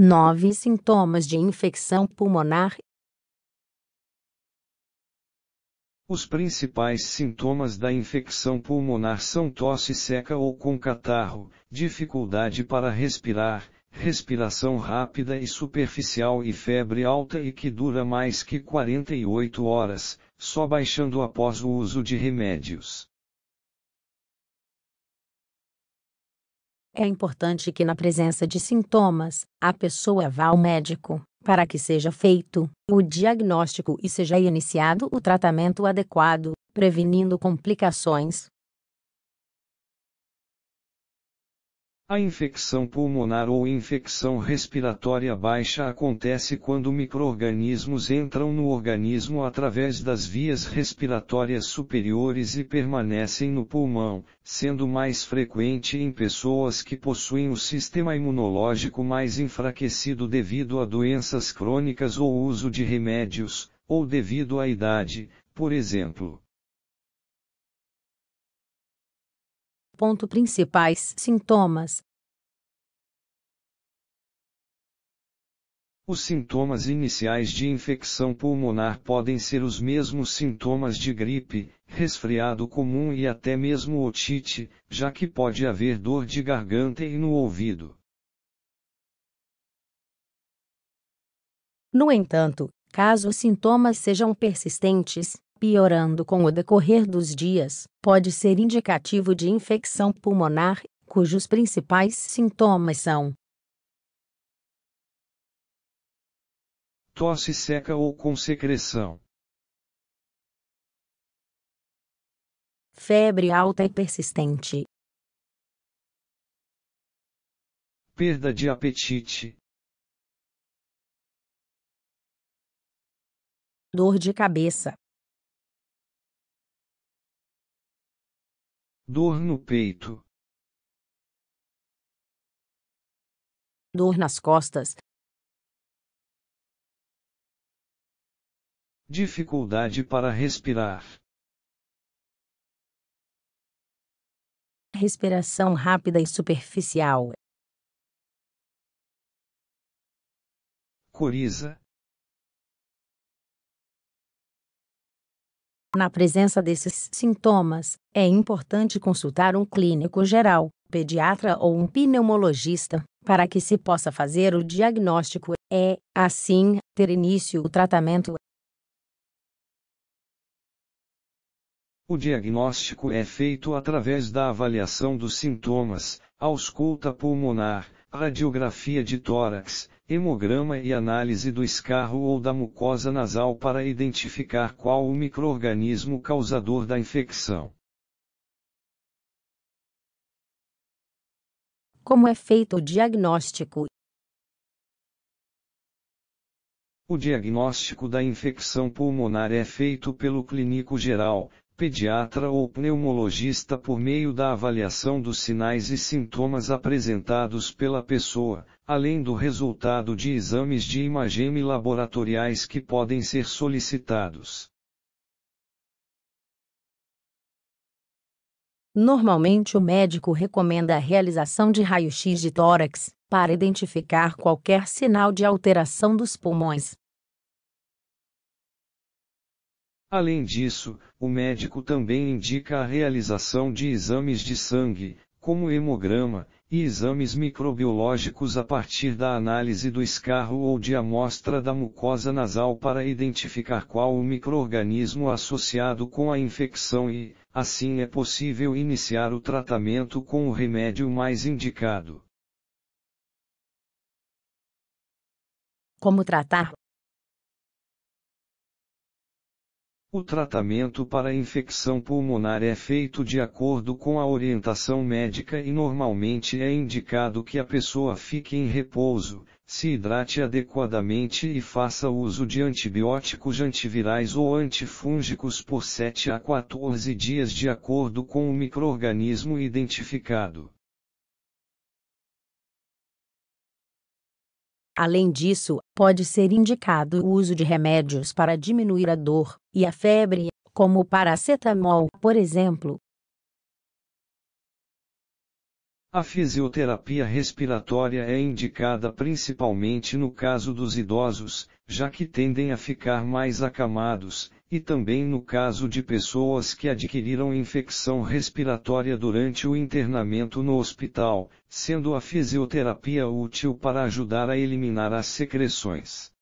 9 sintomas de infecção pulmonar. Os principais sintomas da infecção pulmonar são tosse seca ou com catarro, dificuldade para respirar, respiração rápida e superficial e febre alta e que dura mais que 48 horas, só baixando após o uso de remédios. É importante que, na presença de sintomas, a pessoa vá ao médico para que seja feito o diagnóstico e seja iniciado o tratamento adequado, prevenindo complicações A infecção pulmonar ou infecção respiratória baixa acontece quando microorganismos entram no organismo através das vias respiratórias superiores e permanecem no pulmão, sendo mais frequente em pessoas que possuem o sistema imunológico mais enfraquecido devido a doenças crônicas ou uso de remédios, ou devido à idade, por exemplo. Ponto principais sintomas. Os sintomas iniciais de infecção pulmonar podem ser os mesmos sintomas de gripe, resfriado comum e até mesmo otite, já que pode haver dor de garganta e no ouvido. No entanto, caso os sintomas sejam persistentes, piorando com o decorrer dos dias, pode ser indicativo de infecção pulmonar, cujos principais sintomas são tosse seca ou com secreção. Febre alta e persistente. Perda de apetite. Dor de cabeça. Dor no peito. Dor nas costas. Dificuldade para respirar. Respiração rápida e superficial. Coriza, Na presença desses sintomas, é importante consultar um clínico geral, pediatra ou um pneumologista, para que se possa fazer o diagnóstico e, é, assim, ter início o tratamento. O diagnóstico é feito através da avaliação dos sintomas, ausculta pulmonar, radiografia de tórax, hemograma e análise do escarro ou da mucosa nasal para identificar qual o microorganismo causador da infecção. Como é feito o diagnóstico? O diagnóstico da infecção pulmonar é feito pelo clínico geral, pediatra ou pneumologista por meio da avaliação dos sinais e sintomas apresentados pela pessoa, além do resultado de exames de imagem laboratoriais que podem ser solicitados. Normalmente o médico recomenda a realização de raio-x de tórax para identificar qualquer sinal de alteração dos pulmões, Além disso, o médico também indica a realização de exames de sangue, como hemograma, e exames microbiológicos a partir da análise do escarro ou de amostra da mucosa nasal para identificar qual o microorganismo associado com a infecção e, assim é possível iniciar o tratamento com o remédio mais indicado. Como tratar O tratamento para infecção pulmonar é feito de acordo com a orientação médica e normalmente é indicado que a pessoa fique em repouso, se hidrate adequadamente e faça uso de antibióticos antivirais ou antifúngicos por 7 a 14 dias de acordo com o microorganismo identificado. Além disso, pode ser indicado o uso de remédios para diminuir a dor e a febre, como o paracetamol, por exemplo, a fisioterapia respiratória é indicada principalmente no caso dos idosos, já que tendem a ficar mais acamados, e também no caso de pessoas que adquiriram infecção respiratória durante o internamento no hospital, sendo a fisioterapia útil para ajudar a eliminar as secreções.